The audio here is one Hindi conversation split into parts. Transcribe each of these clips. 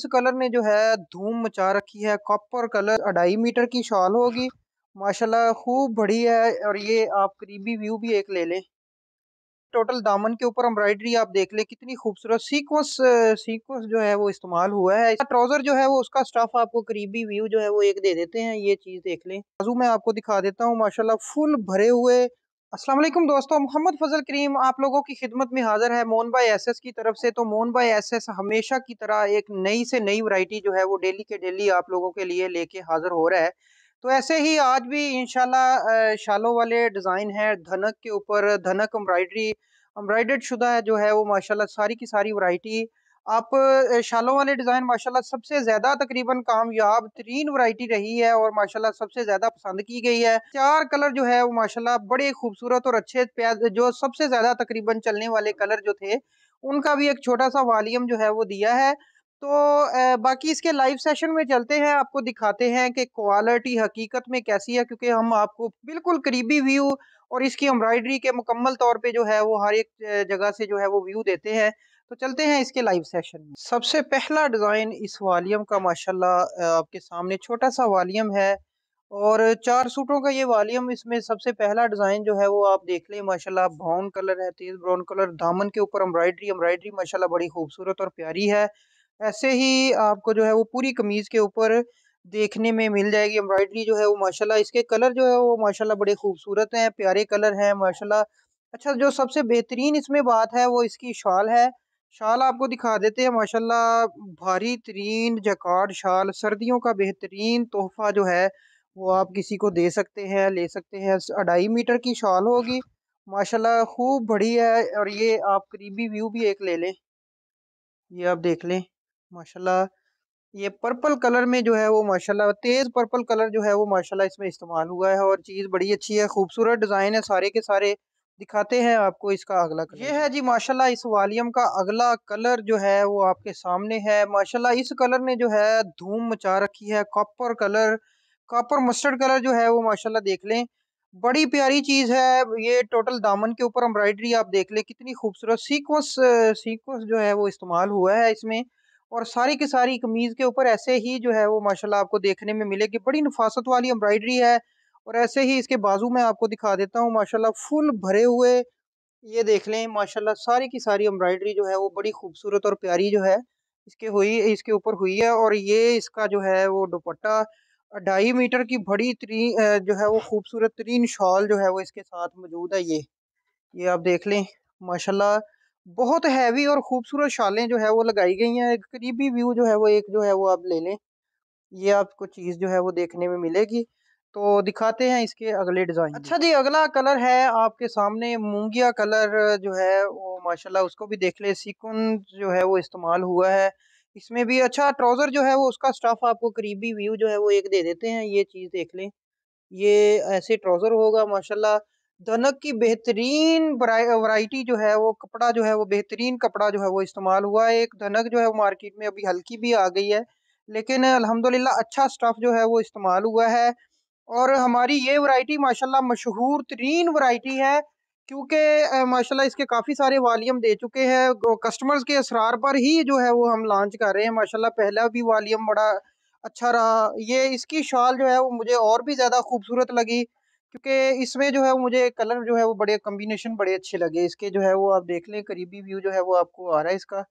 इस कलर ने जो है धूम मचा रखी है कॉपर कलर अढ़ाई मीटर की शॉल होगी माशाल्लाह खूब बड़ी है और ये आप करीबी व्यू भी एक ले लें टोटल दामन के ऊपर एम्ब्रॉयडरी आप देख लें कितनी खूबसूरत सीक्वेंस सीक्वेंस जो है वो इस्तेमाल हुआ है ट्राउजर जो है वो उसका स्टफ आपको करीबी व्यू जो है वो एक दे देते हैं ये चीज़ देख लें बाजू मैं आपको दिखा देता हूँ माशाल्लाह फुल भरे हुए असलम दोस्तों मोहम्मद फजल करीम आप लोगों की खिदमत में हाजिर है मोन बाई एस की तरफ से तो मोन बाई एस हमेशा की तरह एक नई से नई वैरायटी जो है वो डेली के डेली आप लोगों के लिए लेके हाजिर हो रहा है तो ऐसे ही आज भी इनशाला शालों वाले डिज़ाइन है धनक के ऊपर धनक एम्ब्रॉयडरी एम्ब्रॉयडर्ड शुदा है जो है वो माशाल्लाह सारी की सारी वैरायटी आप शालों वाले डिज़ाइन माशाल्लाह सबसे ज़्यादा तकरीबन कामयाब तरीन वैरायटी रही है और माशाल्लाह सबसे ज़्यादा पसंद की गई है चार कलर जो है वो माशाल्लाह बड़े खूबसूरत और अच्छे प्याज जो सबसे ज़्यादा तकरीबन चलने वाले कलर जो थे उनका भी एक छोटा सा वॉलीम जो है वो दिया है तो बाकी इसके लाइव सेशन में चलते हैं आपको दिखाते हैं कि क्वालिटी हकीकत में कैसी है क्योंकि हम आपको बिल्कुल करीबी व्यू और इसकी एम्ब्रॉयडरी के मुकम्मल तौर पे जो है वो हर एक जगह से जो है वो व्यू देते हैं तो चलते हैं इसके लाइव सेशन में सबसे पहला डिज़ाइन इस वालीम का माशाल्लाह आपके सामने छोटा सा वालीम है और चार सूटों का ये वालीम इसमें सबसे पहला डिज़ाइन जो है वो आप देख लें माशाल्लाह ब्राउन कलर है तेज़ ब्राउन कलर दामन के ऊपर एम्ब्रॉयडरी एम्ब्रॉयडरी माशाल्लाह बड़ी खूबसूरत और प्यारी है ऐसे ही आपको जो है वो पूरी कमीज़ के ऊपर देखने में मिल जाएगी एम्ब्रॉयडरी जो है वो माशाल्लाह इसके कलर जो है वो माशाल्लाह बड़े खूबसूरत हैं प्यारे कलर हैं माशाल्लाह अच्छा जो सबसे बेहतरीन इसमें बात है वो इसकी शॉल है शाल आपको दिखा देते हैं माशाल्लाह भारी तरीन जकार्ड शाल सर्दियों का बेहतरीन तोहफा जो है वो आप किसी को दे सकते हैं ले सकते हैं अढ़ाई मीटर की शाल होगी माशाल्लाह खूब बड़ी है और ये आप करीबी व्यू भी एक ले लें ये आप देख लें माशाल्लाह ये पर्पल कलर में जो है वो माशाल्लाह तेज़ पर्पल कलर जो है वो माशाल्लाह इसमें इस्तेमाल हुआ है और चीज़ बड़ी अच्छी है खूबसूरत डिज़ाइन है सारे के सारे दिखाते हैं आपको इसका अगला कलर ये है जी माशाल्लाह इस वालियम का अगला कलर जो है वो आपके सामने है माशाल्लाह इस कलर ने जो है धूम मचा रखी है copper colour copper mustard colour जो है वो माशाल्लाह देख लें बड़ी प्यारी चीज़ है ये टोटल दामन के ऊपर एम्ब्रॉयडरी आप देख लें कितनी खूबसूरत सीक्वेंस सीक्वेंस जो है वो इस्तेमाल हुआ है इसमें और सारी की सारी कमीज़ के ऊपर ऐसे ही जो है वो माशाल्लाह आपको देखने में मिलेगी बड़ी नफासत वाली एम्ब्रॉयडरी है और ऐसे ही इसके बाजू में आपको दिखा देता हूँ माशाल्लाह फुल भरे हुए ये देख लें माशाल्लाह सारी की सारी एम्ब्रॉयडरी जो है वो बड़ी खूबसूरत और प्यारी जो है इसके हुई इसके ऊपर हुई है और ये इसका जो है वो दुपट्टा ढाई मीटर की बड़ी तरी जो है वो खूबसूरत तरीन शॉल जो है वो इसके साथ मौजूद है ये ये आप देख लें माशाला बहुत हैवी और खूबसूरत शालें जो है वो लगाई गई हैं करीबी व्यू जो है वो एक जो है वो आप ले लें ये आपको चीज़ जो है वो देखने में मिलेगी तो दिखाते हैं इसके अगले डिज़ाइन अच्छा जी अगला कलर है आपके सामने मूंगिया कलर जो है वो माशाल्लाह उसको भी देख ले सिकुन जो है वो इस्तेमाल हुआ है इसमें भी अच्छा ट्राउज़र जो है वो उसका स्टफ़ आपको करीबी व्यू जो है वो एक दे देते हैं ये चीज़ देख लें ये ऐसे ट्राउज़र होगा माशाल्लाह दनक की बेहतरीन वैरायटी जो है वो कपड़ा जो है वो बेहतरीन कपड़ा जो है वो इस्तेमाल हुआ है एक दनक जो है वो मार्केट में अभी हल्की भी आ गई है लेकिन अल्हम्दुलिल्लाह अच्छा स्टफ़ जो है वो इस्तेमाल हुआ है और हमारी ये वैरायटी माशाल्लाह मशहूर तरीन वैरायटी है क्योंकि माशाल्लाह इसके काफ़ी सारे वालीम दे चुके हैं कस्टमर्स के असरार पर ही जो है वो हम लॉन्च कर रहे हैं माशाल्लाह पहला भी वालीम बड़ा अच्छा रहा ये इसकी शॉल जो है वो मुझे और भी ज़्यादा खूबसूरत लगी क्योंकि इसमें जो है वो मुझे कलर जो है वो बड़े कम्बिनेशन बड़े अच्छे लगे इसके जो है वो आप देख लें करीबी व्यू जो है वो आपको आ रहा है इसका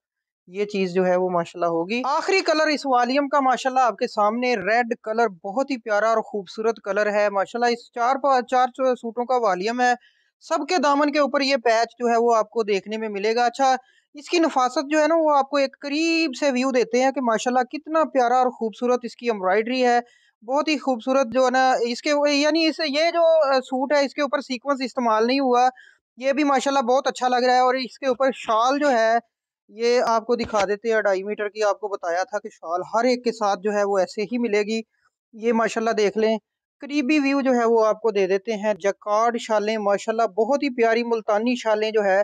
ये चीज़ जो है वो माशाल्लाह होगी आखिरी कलर इस वालियम का माशाल्लाह आपके सामने रेड कलर बहुत ही प्यारा और खूबसूरत कलर है माशाल्लाह इस चार चार सूटों का वालियम है सबके दामन के ऊपर ये पैच जो है वो आपको देखने में मिलेगा अच्छा इसकी नफासत जो है ना वो आपको एक करीब से व्यू देते हैं कि माशाल्लाह कितना प्यारा और खूबसूरत इसकी एम्ब्रॉयडरी है बहुत ही खूबसूरत जो है ना इसके यानी इस ये जो सूट है इसके ऊपर सीक्वेंस इस्तेमाल नहीं हुआ ये भी माशाल्लाह बहुत अच्छा लग रहा है और इसके ऊपर शॉल जो है ये आपको दिखा देते हैं ढाई मीटर की आपको बताया था कि शॉल हर एक के साथ जो है वो ऐसे ही मिलेगी ये माशाल्लाह देख लें करीबी व्यू जो है वो आपको दे देते हैं जकार्ड शालें माशाल्लाह बहुत ही प्यारी मुल्तानी शालें जो है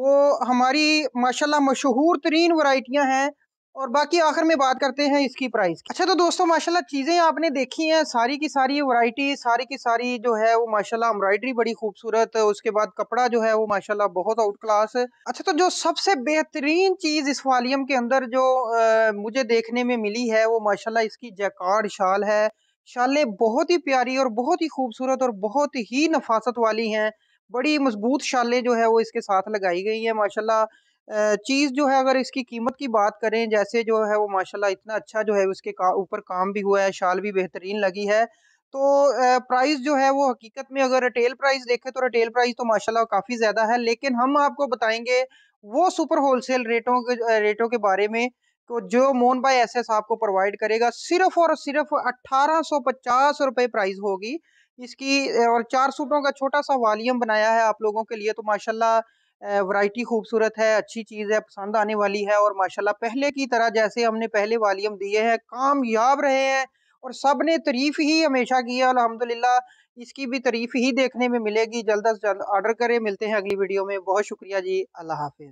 वो हमारी माशाल्लाह मशहूर तरीन वराइटियाँ हैं और बाकी आखिर में बात करते हैं इसकी प्राइस अच्छा तो दोस्तों माशाल्लाह चीज़ें आपने देखी हैं सारी की सारी वैरायटी सारी की सारी जो है वो माशाल्लाह एम्ब्रॉयडरी बड़ी खूबसूरत उसके बाद कपड़ा जो है वो माशाल्लाह बहुत आउट क्लास अच्छा तो जो सबसे बेहतरीन चीज़ इस वालियम के अंदर जो आ, मुझे देखने में मिली है वो माशाला इसकी जैकार्ड शाल है शालें बहुत ही प्यारी और बहुत ही खूबसूरत और बहुत ही नफासत वाली हैं बड़ी मजबूत शालें जो है वो इसके साथ लगाई गई हैं माशाल्लाह चीज़ जो है अगर इसकी कीमत की बात करें जैसे जो है वो माशाल्लाह इतना अच्छा जो है उसके का ऊपर काम भी हुआ है शाल भी बेहतरीन लगी है तो प्राइस जो है वो हकीकत में अगर रिटेल प्राइस देखें तो रिटेल प्राइस तो माशाल्लाह काफ़ी ज़्यादा है लेकिन हम आपको बताएंगे वो सुपर होलसेल रेटों के रेटों के बारे में तो जो मोन बाई एस आपको प्रोवाइड करेगा सिर्फ और सिर्फ अट्ठारह सौ पचास प्राइस होगी इसकी और चार सूटों का छोटा सा वॉल्यूम बनाया है आप लोगों के लिए तो माशाल्लाह वैरायटी खूबसूरत है अच्छी चीज़ है पसंद आने वाली है और माशाल्लाह पहले की तरह जैसे हमने पहले हम दिए हैं कामयाब रहे हैं और सब ने तारीफ़ ही हमेशा की है अलहमदिल्ला इसकी भी तारीफ़ ही देखने में मिलेगी जल्द अज जल्द ऑर्डर करें मिलते हैं अगली वीडियो में बहुत शुक्रिया जी अल्लाह हाफिज़